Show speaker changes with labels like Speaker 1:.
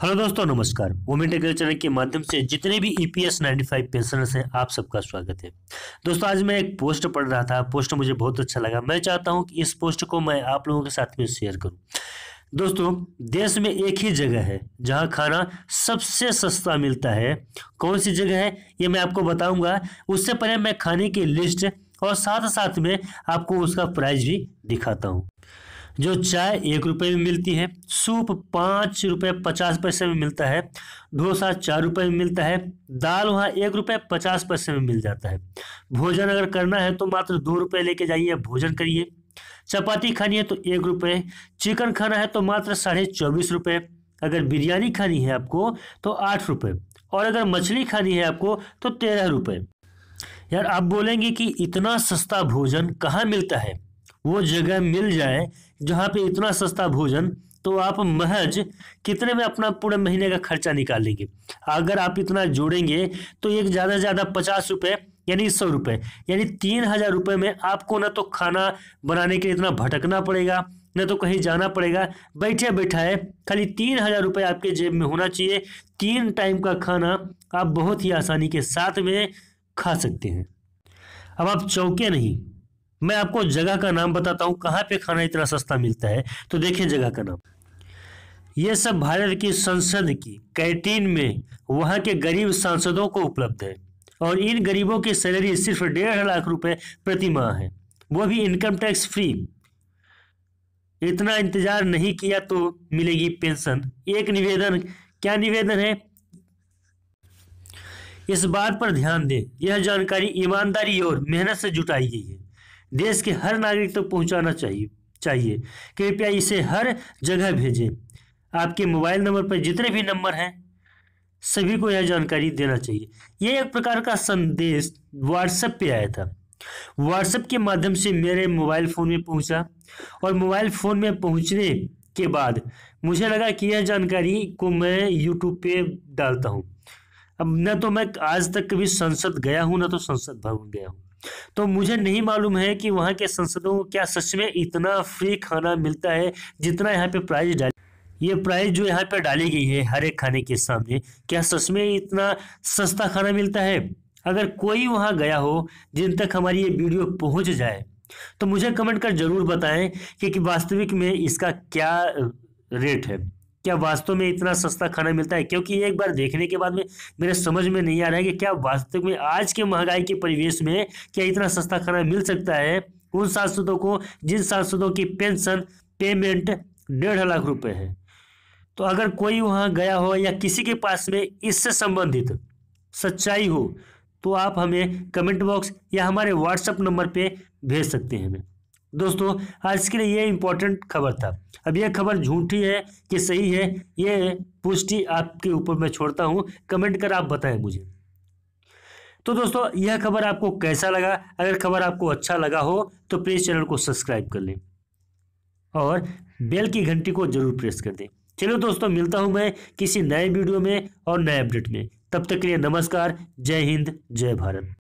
Speaker 1: hello दोस्तों नमस्कार women agriculture के माध्यम से जितने भी ईपीएस e 95 पेंशनर्स हैं आप सबका स्वागत है दोस्तों आज मैं एक पोस्ट पढ़ रहा था पोस्ट मुझे बहुत अच्छा लगा मैं चाहता हूं कि इस पोस्ट को मैं आप लोगों के साथ में शेयर करूं दोस्तों देश में एक ही जगह है जहां खाना सबसे सस्ता मिलता है कौन सी जगह है ये मैं आपको बताऊँगा उससे पहले मैं खाने की लिस्ट और साथ साथ में आपको उसका प्राइस भी दिखाता हूँ जो चाय एक रुपये में मिलती है सूप पाँच रुपये पचास पैसे में मिलता है डोसा चार रुपये में मिलता है दाल वहाँ एक रुपये पचास पैसे में मिल जाता है भोजन अगर करना है तो मात्र दो रुपये लेके जाइए भोजन करिए चपाती खानी है तो एक रुपये चिकन खाना है तो मात्र साढ़े चौबीस रुपये अगर बिरयानी खानी है आपको तो आठ रुपये और अगर मछली खानी है आपको तो तेरह रुपये यार आप बोलेंगे कि इतना सस्ता भोजन कहाँ मिलता है वो जगह मिल जाए जहाँ पे इतना सस्ता भोजन तो आप महज कितने में अपना पूरे महीने का खर्चा निकालेंगे अगर आप इतना जोड़ेंगे तो एक ज़्यादा से ज़्यादा पचास रुपये यानी सौ रुपये यानी तीन हज़ार रुपये में आपको ना तो खाना बनाने के लिए इतना भटकना पड़ेगा न तो कहीं जाना पड़ेगा बैठे बैठाए खाली तीन हज़ार रुपये आपके जेब में होना चाहिए तीन टाइम का खाना आप बहुत ही आसानी के साथ में खा सकते हैं अब आप चौके नहीं मैं आपको जगह का नाम बताता हूँ कहाँ पे खाना इतना सस्ता मिलता है तो देखिए जगह का नाम ये सब भारत की संसद की कैटीन में वहाँ के गरीब सांसदों को उपलब्ध है और इन गरीबों की सैलरी सिर्फ डेढ़ लाख रुपए प्रति माह है वो भी इनकम टैक्स फ्री इतना इंतजार नहीं किया तो मिलेगी पेंशन एक निवेदन क्या निवेदन है इस बात पर ध्यान दें यह जानकारी ईमानदारी और मेहनत से जुटाई गई है देश के हर नागरिक तक तो पहुंचाना चाहिए चाहिए कृपया इसे हर जगह भेजें आपके मोबाइल नंबर पर जितने भी नंबर हैं सभी को यह जानकारी देना चाहिए यह एक प्रकार का संदेश व्हाट्सएप पे आया था व्हाट्सएप के माध्यम से मेरे मोबाइल फ़ोन में पहुंचा और मोबाइल फ़ोन में पहुंचने के बाद मुझे लगा कि यह जानकारी को मैं यूट्यूब पे डालता हूँ अब न तो मैं आज तक कभी संसद गया हूँ ना तो संसद भवन गया हूँ तो मुझे नहीं मालूम है कि वहाँ के सांसदों को क्या सच में इतना फ्री खाना मिलता है जितना यहाँ पे प्राइस डाल ये प्राइस जो यहाँ पे डाली गई है हर एक खाने के सामने क्या सच में इतना सस्ता खाना मिलता है अगर कोई वहाँ गया हो जिन तक हमारी ये वीडियो पहुँच जाए तो मुझे कमेंट कर जरूर बताएं कि, कि वास्तविक में इसका क्या रेट है क्या वास्तव में इतना सस्ता खाना मिलता है क्योंकि एक बार देखने के बाद में मेरे समझ में नहीं आ रहा है कि क्या वास्तव में आज के महंगाई के परिवेश में क्या इतना सस्ता खाना मिल सकता है उन सांसदों को जिन सांसदों की पेंशन पेमेंट डेढ़ लाख रुपए है तो अगर कोई वहां गया हो या किसी के पास में इससे संबंधित सच्चाई हो तो आप हमें कमेंट बॉक्स या हमारे व्हाट्सएप नंबर पे भेज सकते हैं हमें दोस्तों आज के लिए ये इम्पोर्टेंट खबर था अब यह खबर झूठी है कि सही है ये पुष्टि आपके ऊपर मैं छोड़ता हूँ कमेंट कर आप बताएं मुझे तो दोस्तों यह खबर आपको कैसा लगा अगर खबर आपको अच्छा लगा हो तो प्लीज़ चैनल को सब्सक्राइब कर लें और बेल की घंटी को जरूर प्रेस कर दें चलो दोस्तों मिलता हूँ मैं किसी नए वीडियो में और नए अपडेट में तब तक के लिए नमस्कार जय हिंद जय भारत